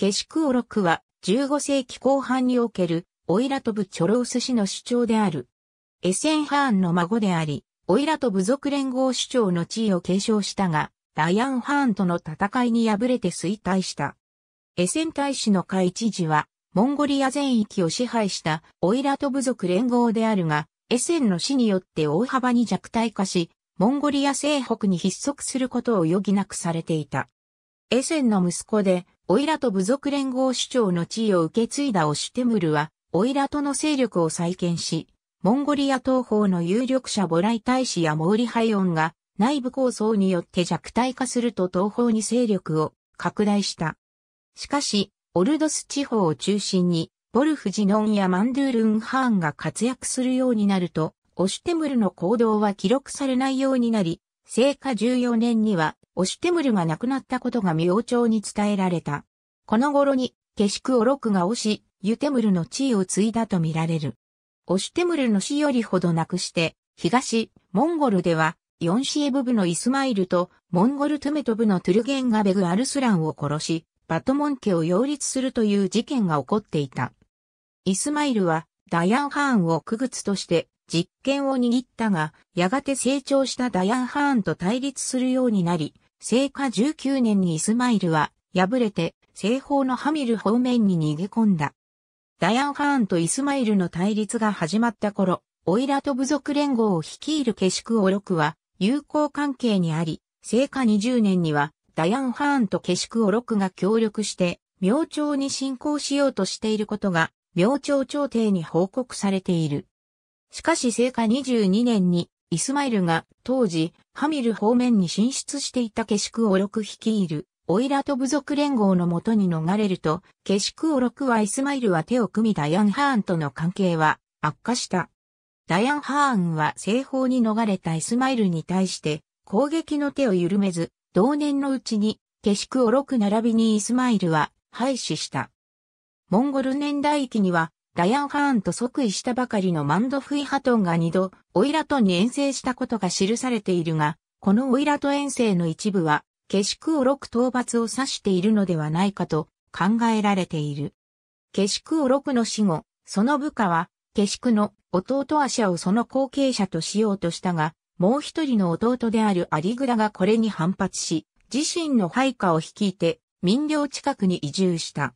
ケシクオロクは15世紀後半におけるオイラトブ・チョロース氏の主張である。エセンハーンの孫であり、オイラト部族連合主張の地位を継承したが、ライアン・ハーンとの戦いに敗れて衰退した。エセン大使の会知事は、モンゴリア全域を支配したオイラト部族連合であるが、エセンの死によって大幅に弱体化し、モンゴリア西北に筆足することを余儀なくされていた。エセンの息子で、オイラト部族連合首長の地位を受け継いだオシュテムルは、オイラトの勢力を再建し、モンゴリア東方の有力者ボライ大使やモーリハイオンが内部構想によって弱体化すると東方に勢力を拡大した。しかし、オルドス地方を中心に、ボルフジノンやマンドゥールンハーンが活躍するようになると、オシュテムルの行動は記録されないようになり、聖火14年にはオシュテムルが亡くなったことが明朝に伝えられた。この頃に、下宿オロクがオシ、ユテムルの地位を継いだとみられる。オシュテムルの死よりほどなくして、東、モンゴルでは、ヨンシエブ部のイスマイルと、モンゴルトゥメト部のトゥルゲンがベグアルスランを殺し、バトモン家を擁立するという事件が起こっていた。イスマイルは、ダヤンハーンを区物として、実権を握ったが、やがて成長したダヤンハーンと対立するようになり、聖火19年にイスマイルは敗れて西方のハミル方面に逃げ込んだ。ダヤン・ハーンとイスマイルの対立が始まった頃、オイラト部族連合を率いるケシク・オロクは友好関係にあり、聖火20年にはダヤン・ハーンとケシク・オロクが協力して明朝に進攻しようとしていることが明朝朝廷に報告されている。しかし聖火22年にイスマイルが当時ハミル方面に進出していたケシクオロク率いるオイラト部族連合のもとに逃れると、ケシクオロクはイスマイルは手を組みダヤン・ハーンとの関係は悪化した。ダヤン・ハーンは西方に逃れたイスマイルに対して攻撃の手を緩めず、同年のうちにケシクオロク並びにイスマイルは廃止した。モンゴル年代域にはダヤン・ハーンと即位したばかりのマンドフイ・ハトンが二度、オイラトに遠征したことが記されているが、このオイラト遠征の一部は、下宿を六討伐を指しているのではないかと考えられている。下宿を6の死後、その部下は、下宿の弟アシャをその後継者としようとしたが、もう一人の弟であるアリグラがこれに反発し、自身の配下を率いて、民領近くに移住した。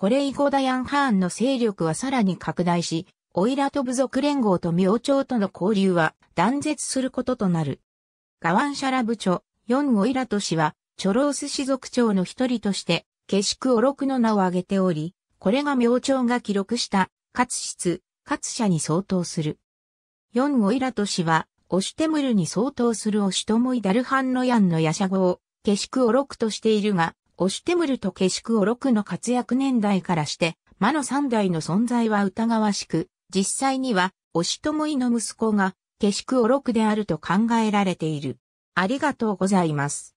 これ以後ダヤン・ハーンの勢力はさらに拡大し、オイラト部族連合と明朝との交流は断絶することとなる。ガワンシャラ部長、ヨン・オイラト氏は、チョロース氏族長の一人として、下宿オロクの名を挙げており、これが明朝が記録した、活質、活者に相当する。ヨン・オイラト氏は、オシュテムルに相当するオシュトモイダルハンのヤンのヤシャ語を、下宿オロクとしているが、オシュテムルとケシクオロクの活躍年代からして、魔の三代の存在は疑わしく、実際には、オシトもイの息子が、ケシクオロクであると考えられている。ありがとうございます。